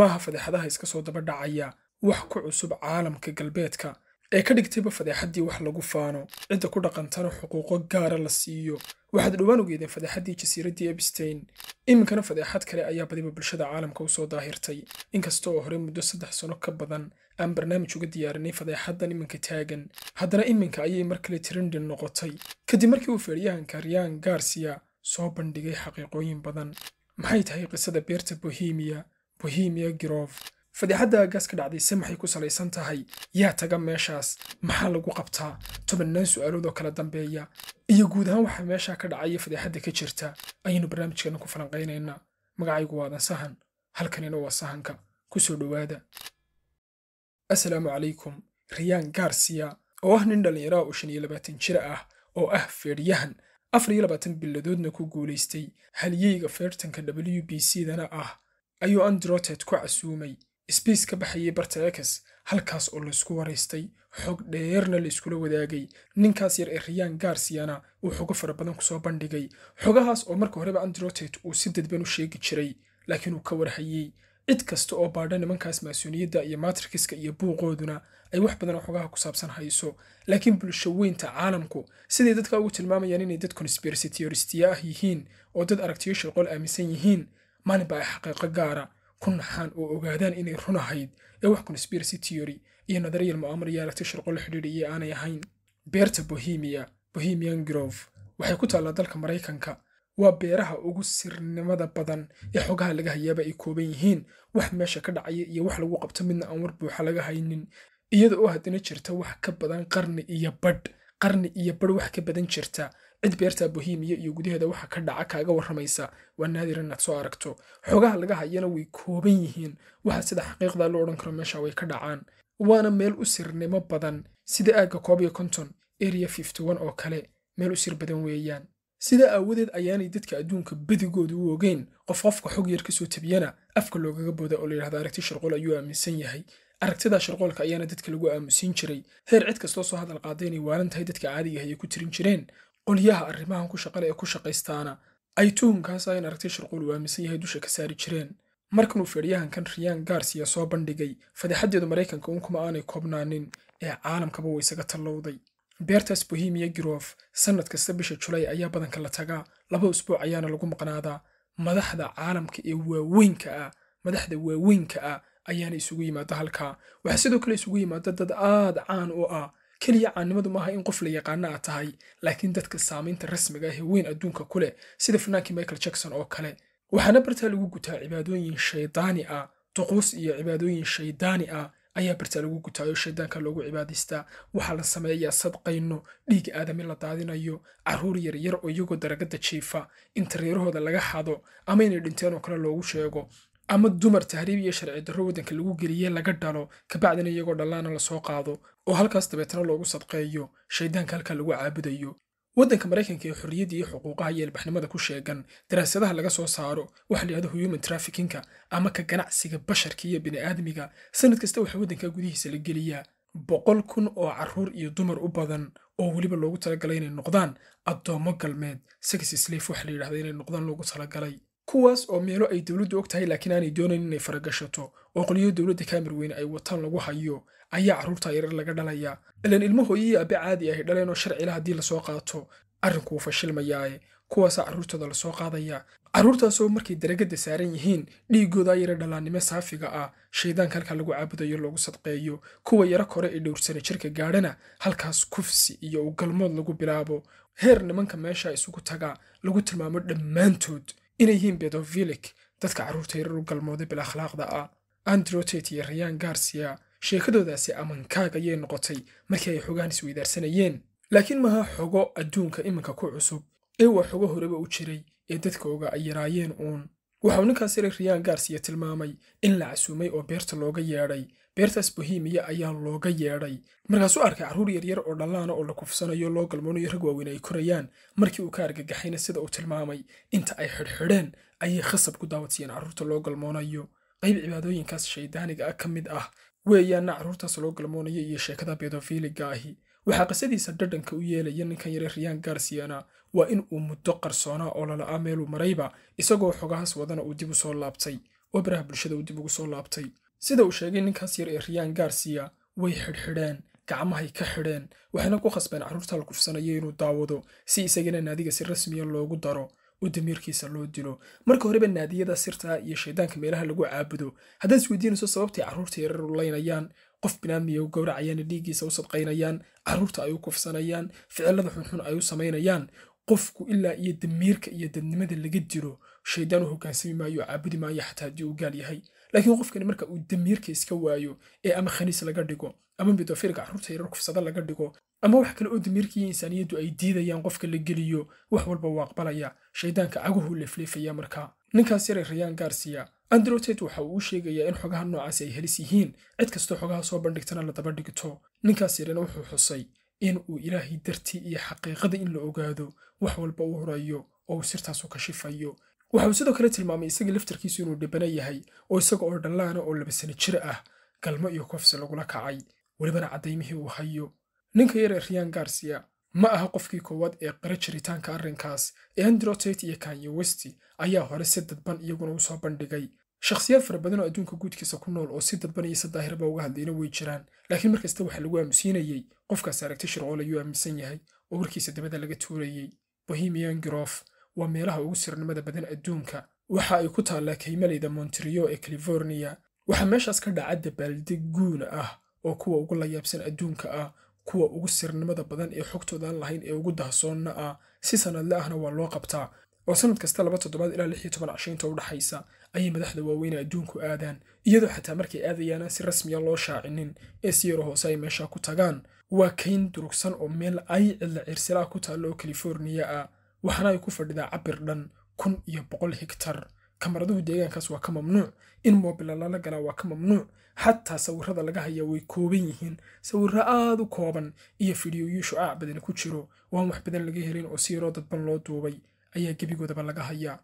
maaha fadeexadaha iska soo daba dhacaya wax ku cusub caalamka galbeedka ee ka dhigtayba fadeexaddii wax lagu faano cidda ku dhaqantana xuquuqo gaara la siiyo waxaad dhowaan ogeedeen fadeexaddii jasiiraddii ebstein iminkana fadeexad kale ayaa badiba bulshada caalamka usoo daahirtay inkasta oo horey muddo saddex sano ka badan aan barnaamij uga diyaarinay fadeexaddan iminka taagan haddana iminka ayay mar kale tirindhin noqotay kadib markii uu feeryahanka riyan garsiya soo bandhigay xaqiiqooyin badan maxay tahay qisada beerta bohemiya bohemia grove fadixadda gaas ka dhacday ku salaysan tahay yaa taga meeshaas maxaa lagu qabtaa tobannaan su-aalood oo kala dambeeya iyo guud ahaan waxaa meeshaa ka dhacaya fadixadda ka jirta ayaynu barnaamijkeena ku falanqaynayna magacaygu waadan sahan halkanina waa sahanka kusoo dhowaada asalaamu calaykum riyaan garsiya oo ah nin dhallinyaraha oo shan iyo labaatan jir ah oo ah feedhyahan afar iyo labaatan biladoodna ku guulaystay halyeyga feertanka w b c dana ah ayuu androtet ku casuumay sbiis ka baxayay bartelekas halkaas oo laysku waraystay xog dheerna layskula wadaagay ninkaas yar ee riyaan gaarsiyana uu xogo fara badan kusoo bandhigay xogahaas oo marka horeba androtet uu si dadban u sheegi jiray laakiin uu ka warhayey cid kasta oo baadha nimankaas maasuuniyadda iyo maatrikiska iyo buuqooduna ay wax badan oo xogaha ku saabsan hayso laakiin bulsho weynta caalamku siday dadka ugu tilmaamayaan inay dad konsbirasy teoristiya ah yihiin oo dad aragtiyo shirqool aaminsan yihiin maalinba ay xaqiiqo gaara ku naxaan oo ogaadaan inay run ahayd ee wax consbircy teory iyo nadariyal mu'aamar iyo sharqo la xidhiidha iyo aanay ahayn beerta bohemia bohemian grove waxay ku taallaa dalka maraykanka waa beeraha ugu sirnimada badan ee xogaha laga hayaaba ay kooban yihiin wax meesha ka dhacaya iyo wax lagu qabto midna aan war buuxa laga haynin iyada oo haddana jirta wax ka badan qarni iyo badh qarni iyo bar wax ka badan jirta cid beerta bohimiya iyo gudaheeda waxa ka dhaca kaaga warramaysa waa naadir inaad soo aragto xogaha laga hayana way kooban yihiin waxa sida xaqiiqda loo odhan karo meesha way ka dhacaan waana meel u sirnimo badan sida aagga koob iyo konton area fifty-one oo kale meel u sir badan weeyaan sidaa aawadeed ayaanay dadka adduunka bedigooda u ogeyn qof qofka xog yar ka soo tebiyana afka loogaga booda oo la layidhahda aragti shirqol ayuu aaminsan yahay aragtida shirqoolka ayaana dadka lagu aamusiin jiray heer cid kastoo soo hadal qaaday inay waalan tahay dadka caadigaah ay ku tirin jireen qolyaha arrimahan ku shaqale ee ku shaqaystaana ay tuhunkaas in aragti sharqool uu aaminsan yahay dusha ka saari jireen markanuu feeryahankan riyaan gaarsiya soo bandhigay fadaxadeedu maraykanka uun kuma aanay koobnaanin ee caalamkaba waa isaga tallowday beertaas bohemiya girof sannad kasta bisha julay ayaa badanka la tagaa laba usbuuc ayaana lagu maqnaadaa madaxda caalamka ee waaweynka ah madaxda waaweynka ah ayaana isugu yimaada halkaa waxaa sidoo kale isugu yimaada dad aad caan u ah keliya caannimadu maaha in qof la yaqaana aad tahay laakiin dadka saamaynta rasmiga ah ee weyn adduunka ku leh sida fanaankii michael jackson oo kale waxaana bartaa lagu gutaa cibaadooyin shaydaani ah duquus iyo cibaadooyin shaydaani ah ayaa bartaa lagu gutaayo shaydaanka loogu cibaadaystaa waxaa la sameeyaa sadqayno dhiig aadami la daadinayo carruur yaryar oo iyagoo daragada jiifa in tariirahooda laga xado ama inay dhinteen oo kale loogu sheego ama dumar tahriib iyo sharci darro waddanka lagu geliye laga dhalo kabacdina iyagoo dhallaana lasoo qaado oo halkaas dabeetna loogu sadqeeyo shaydaanka halkaa lagu caabudayo waddanka maraykanka ee xorriyadda iyo xuquuqaha iyo ilbaxnimada ku sheegan daraasadaha laga soo saaro waxa la yidhahdo human trafikinka ama ka ganacsiga basharka iyo bini'aadmiga sanad kasta waxaa waddanka gudihiisa la geliyaa boqol kun oo caruur iyo dumar u badan oo weliba loogu talagalay inay noqdaan addoommo galmeed sex slif waxa la yidhahda inay noqdaan loogu talagalay kuwaas oo meelo ay dowladdu og tahay laakiin aanay doonayn inay faragashato oo qoliyo dowladda kaamirweyne ay wataan lagu hayo ayaa carruurta yarar laga dhalayaa ilan ilmo hooyo iyo abbe caadi ahay dhaleen oo sharcila haddii lasoo qaato arrinku wuu fashilmayaae kuwaasaa carruurtooda lasoo qaadayaa caruurtaasoo markay daragadda saaran yihiin dhiiggoodaa yara dhalaanimo saafiga ah shaydaanka halkaa lagu caabudayo loogu sadqeeyo kuwa yaro kore ee dhowrsana jirka gaadhana halkaas kufsi iyo u galmood lagu bilaabo heer nimanka meeshaa isugu tagaa lagu tilmaamo dhammaantood inay yihiin bedovilic dadka carruurta yarar u galmooday bil akhlaaqda ah andrew tate iyo rayaan garcia sheekadoodaasi amankaag ayay noqotay markii ay xogaan isweydaarsanayeen laakiin maha xogo adduunka iminka ku cusub ee waa xogo horeba u jiray ee dadka oga yaraayeen uun waxauu ninkaasi iray rayaan garsiya tilmaamay in la casuumay oo beerta looga yeedhay beertaas bohemiya ayaa looga yeedhay markaasuu arkay carruur yaryar oo dhallaana oo la kufsanayo loo galmoonayo rag waaweyn ay korayaan markii uu ka argagaxayna sida uu tilmaamay inta ay xidhxidheen ayay khasab ku daawatiyeen carruurta loo galmoonayo qayb cibaadooyinkaas shaydaaniga ah ka mid ah weeyaanna carruurtaas loo galmoonaya iyo sheekada bedofiliga ahi waxaa qisadiisa dhadhanka u yeelaya ninkan yare riyaan gaarsiana waa in uu muddo qarsoonaa oo lala'a meeluu marayba isagoo xogahaas wadana uu dib u soo laabtay oo baraha bulshada uu dib ugu soo laabtay sida uu sheegay ninkaas yar ee riyaan gaarsiya way xidhxidheen gacmahay ka xidheen waxayna ku khasbeen carruurta la kufsanaya inuu daawado si isagana naadiga si rasmiya ah loogu daro oo damiirkiisa loo dilo marka horeba naadiyada sirta iyo shaydaanka meelaha lagu caabudo haddaad isweydiinayso sababtay carruurta yarar ulaynayaan qof binaamiya u gowracayaan dhiiggiisa u sadqaynayaan caruurta ay u kufsanayaan ficilada xunxun ay u samaynayaan qofku ilaa iyo damiirka iyo dadnimada laga dilo shaydaan u hogaansami maayo caabudi maayo xataa haddii uu gaal yahay laakiin qofkani marka uu damiirka iska waayo ee ama khaniis laga dhigo ama midofirga carruurta yarar kufsada laga dhigo ama wax kale oo damiirkiiyo insaaniyaddu ay diidayaan qofka la geliyo wax walba waa aqbalaya shaydaanka caguhu leefleefaya marka ninkaas yare rayaan gaarsiya androtet waxa uu u sheegayaa in xogaha noocaasi ay helis yihiin cid kastoo xogaha soo bandhigtana la daba dhigto ninkaas yarena wuxuu xusay in uu ilaahay dartii iyo xaqiiqada in la ogaado wax walba u horayo oo uu sirtaasu kashifayo waxa uu sidoo kale tilmaamay isagii laftarkiisu inuu dhibana yahay oo isaga oo dhallaana oo laba jir ah galmo iyo kofsi lagula kacay welibana caddaymihii uu hayo ninka yar ee riyaan garsiya ma aha qofkii koowaad ee qara jiritaanka arrinkaas ee tate iyo kanye westi ayaa hore si dadban iyaguna u soo bandhigay shakhsiyaad fara badan oo adduunka guudkiisa ku nool oo si dadban iyo si daahirba uga hadlayna way jiraan laakiin markasta waxaa lagu aamusiinayey qofkaas aragti shircool ayuu aaminsan yahay oo warkiisa dabada laga tuurayey bohemian grof waa meelaha ugu sirnimada badan adduunka waxa ay ku taallaa kaymaleyda monterio ee californiya waxaa meeshaas ka dhaca dabaaldeg guuna ah oo kuwa ugu layaabsan adduunka ah kuwa ugu sirnimada badan ee xogtoodaan lahayn ee ugu dahsoonna ah si sanadle ahna waa loo qabtaa oo sanad kasta laba toddobaad ilaa lix iyo toban cashiinta u dhexaysa ayay madaxda waaweyne adduunku aadaan iyadoo xataa markay aadayaana si rasmiya ah loo shaacinin ee si yaro hoose ay meeshaa ku tagaan waa kayn durugsan oo meel ay cidla cirsilaha ku taallo oo californiya ah waxaana ay ku fadhidaa cabir dhan kun iyo boqol higtar kamaraduhu deegaankaas waa ka mamnuuc in moobila lala galaa waa ka mamnuuc xataa sawirada laga hayaa way kooban yihiin sawiro aad u kooban iyo fidhiyoyo shucaac badani ku jiro waan wax badan laga helin oo siiroo dadban loo duubay ayaa gebigoodaba laga hayaa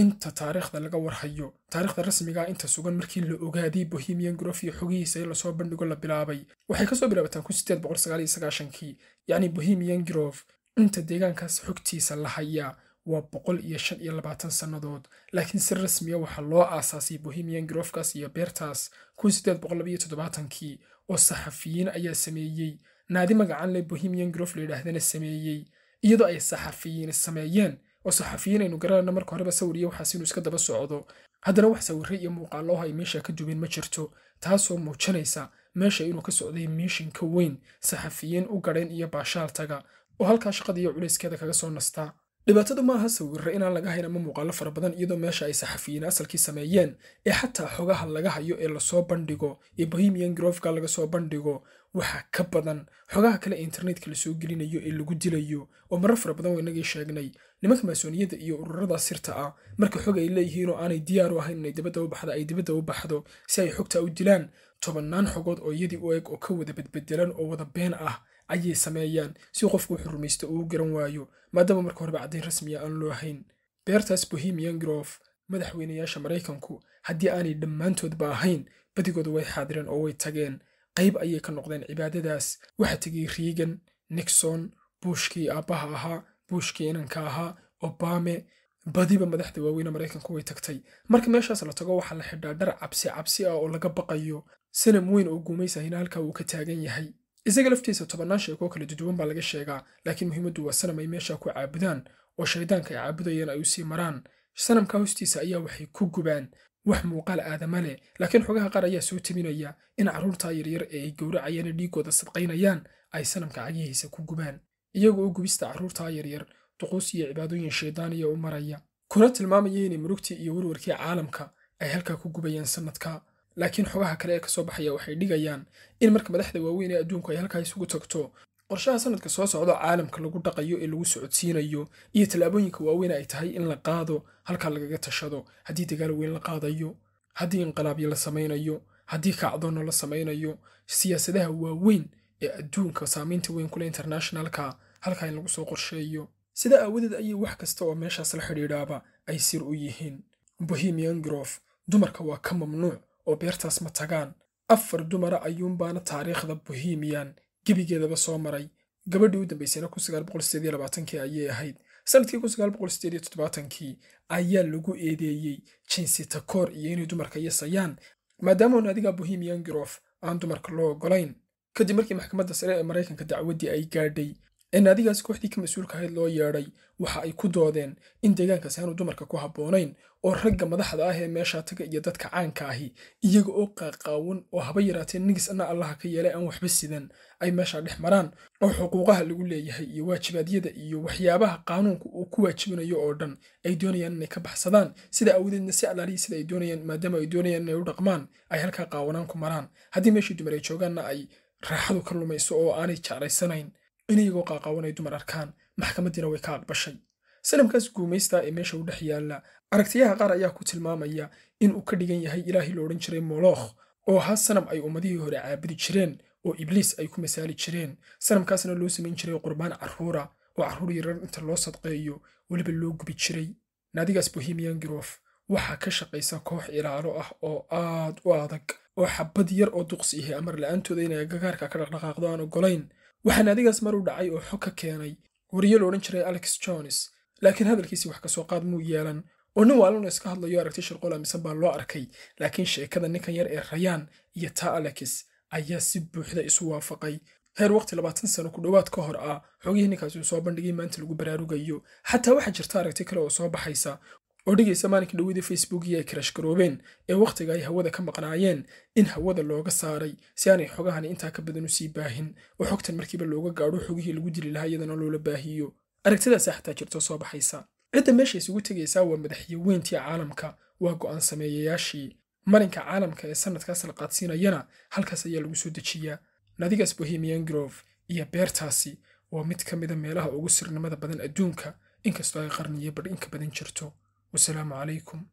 inta taariikhda laga warhayo taariikhda rasmigaa ah inta sugan markii la ogaaday bohemian grof iyo xogihiisa in lasoo bandhigo la bilaabay waxay kasoo bilaabataan kun sideed boqol sagaal iyo sagaashankii yacni bohemian grof inta deegaankaas xogtiisa la hayaa waa boqol iyo shan iyo labaatan sannadood laakiin si rasmiya ah waxaa loo aasaasay bohemian grofkas iyo beertaas kun sideed boqol labaiyo toddobaatankii oo saxafiyiin ayaa sameeyey naadi magacan le bohemian grof layidhaahdana sameeyey iyadoo ay saxafiyiin sameeyeen oo saxafiyiin aynu garanayno marka horeba sawiriyo waxaas inuu iska daba socdo haddana wax sawirre iyo muuqaalooha ay meesha ka duween ma jirto taasoo muujinaysa meesha inuu ka socday miishinka weyn saxafiyiin u gadheen iyo baashaaltaga oo halkaa shaqada iyo culayskeeda kaga soo nastaa dhibaatadu maaha sawirre inaan laga hayn ama muuqaallo fara badan iyadoo meesha ay saxafiyiin asalkii sameeyeen ee xataa xogaha laga hayo ee lasoo bandhigo ee bohemian grofga laga soo bandhigo waxaa ka badan xogaha kale ee internetka lasoo gelinayo ee lagu dilayo oo marar fara badan waynagii sheegnay nimanka maasooniyadda iyo ururada sirta ah marka xog ay leeyihiin oo aanay diyaar u ahayn inay dibadda u baxda ay dibadda u baxdo si ay xogtaa u dilaan tobannaan xogood oo iyadii u eg oo ka wada bedbedelan oo wada been ah ayay sameeyaan si qofku wuxuu rumaysta uu garan waayo maadaama marka horeba caddayn rasmiya ah aan loo ahayn beertaas bohemian grof madaxweynayaasha maraykanku haddii aanay dhammaantoodba ahayn badigooda way xaadireen oo way tageen qayb ayay ka noqdeen cibaadadaas waxaa tegay reagan nixon buushkii aabbaha ahaa buushkii inanka ahaa obame badiba madaxda waaweyne maraykanku way tagtay marka meeshaas la tago waxaa la xidhaa dhar cabsi cabsi ah oo laga baqayo sanam weyn oo guumaysa hina halkaa uu ka taagan yahay isaga laftiisa tobannaan sheeko kala duduwan baa laga sheegaa laakiin muhiimaddu waa sanam ay meesha ku caabudaan oo shaydaanka ay caabudayeen ay u sii maraan sanamka hoostiisa ayaa waxay ku gubaan wax muuqaal aadama leh laakiin xogaha qaar ayaa soo tebinaya in carruurtaa yaryar ee ay gowracayaane dhiiggooda sadqaynayaan ay sanamka cagyihiisa ku gubaan iyagoo u gubista caruurtaa yaryar duquus iyo cibaadooyin shaydaaniya u maraya kuna tilmaamaya inay murugtii iyo warwarkii caalamka ay halkaa ku gubayaan sannadka laakiin xogaha kale ee kasoo baxaya waxay dhigayaan in marka madaxda waaweyn ee adduunku ay halkaa isugu tagto qorshaha sanadka soo socdo caalamka lagu dhaqayo ee lagu socodsiinayo iyo tallaabooyinka waaweyn ay tahay in la qaado halkaa lagaga tashado haddii dagaal weyn la qaadayo haddii inqilaabyo la samaynayo haddii kacdoonno la samaynayo siyaasadaha waaweyn ee adduunka saameynta weyn kule internationalka halkaa in lagu soo qorsheeyo sidaa aawadeed ayay wax kasta oo meeshaas la xidhiidhaaba ay sir u yihiin bohemian grof dumarka waa ka mamnuuc oo beertaas ma tagaan afar dumara ayuunbaana taariikhda bohemiyan gebigeedaba soo maray gabadhii u dambaysayna kii ayay ahayd sanadkii kii ayaa lagu eedeeyey jinsi takoor iyo inay dumarka yasayaan maadaamaun adiga bohemian grof aan dumarka loo ogolayn kadib markii maxkamadda sare ee maraykanka dacwaddii ay gaadhay in adigaas kooxdii ka mas-uulka ahayd loo yeedhay waxa ay ku doodeen in deegaankaasi aanu dumarka ku habboonayn oo ragga madaxda ah ee meeshaa taga iyo dadka caanka ahi iyaga oo qaaqaawan oo haba yaraatee nigisna allaha ka yeelay aan waxba sidan ay meeshaa dhex maraan oo xuquuqaha lagu leeyahay iyo waajibaadyada iyo waxyaabaha qaanuunka uu ku waajibinayo oo dhan ay doonayaan inay ka baxsadaan sida awdeedna si allaalihi sida ay doonayaan maadaama ay doonayaan inay u dhaqmaan ay halkaa qaawanaan ku maraan haddii meeshii dumar ay joogaanna ay raaxadu ka lumayso oo aanay jeclaysanayn inayagoo qaaqaawanay dumar arkaan maxkamaddiina way ka aqbashay sanamkaas guumaysta ee meesha u dhex yaalla aragtiyaha qaar ayaa ku tilmaamaya in uu ka dhigan yahay ilaahii lo odhan jiray molokh oo ahaa sanam ay ummadihii hore caabudi jireen oo ibliis ay ku masaali jireen sanamkaasna loo samayn jiray qurbaan carruura oo carruur yarar inta loo sadqeeyo weliba loo gubi jiray naadigaas bohemian grof waxaa ka shaqaysa koox ilaalo ah oo aad u adag oo xabad yar oo duqsi ihi ah, amar la-aantooda inay agagaarka ka dhaqdhaqaaqdo aan ogolayn waxaana adigaas mar u dhacay oo xog ka keenay wariye la odhan jiray alex jones laakiin hadalkiisii wax kasoo qaad muu yeelan oo nin waalana iska hadlayo aragti shirqola mise baa loo arkay laakiin sheekada ninkan yar ee rayaan iyo taa alex ayaa si buuxda isu waafaqay heer waqti labaatan sano ku dhowaad ka hor ah xogihii ninkaasi uu soo bandhigay maanta lagu baraarugayo xataa waxaa jirta aragti kale oo soo baxaysa oo dhigiisa maalinka dhoweyda facebook iyo ay karash garoobeen ee wakhtiga ay hawada ka maqnaayeen in hawada looga saaray si aanay xogahani intaa ka badan u sii baahin oo xogtan markiiba looga gaadho xogihii lagu dili lahaa iyadana loola baahiyo aragtidaasa xataa jirto soo baxaysa cidda meesha isugu tegaysaa waa madaxyaweyntii caalamka waa go'aan sameeyayaashii marinka caalamka ee sannadkaas la qaadsiinayana halkaas ayaa lagu soo dejiyaa nadigaas bohemian grove iyo beertaasi waa mid ka mida meelaha ugu sirnimada badan adduunka inkastoo ay qarniyo badh inka badan jirto والسلام عليكم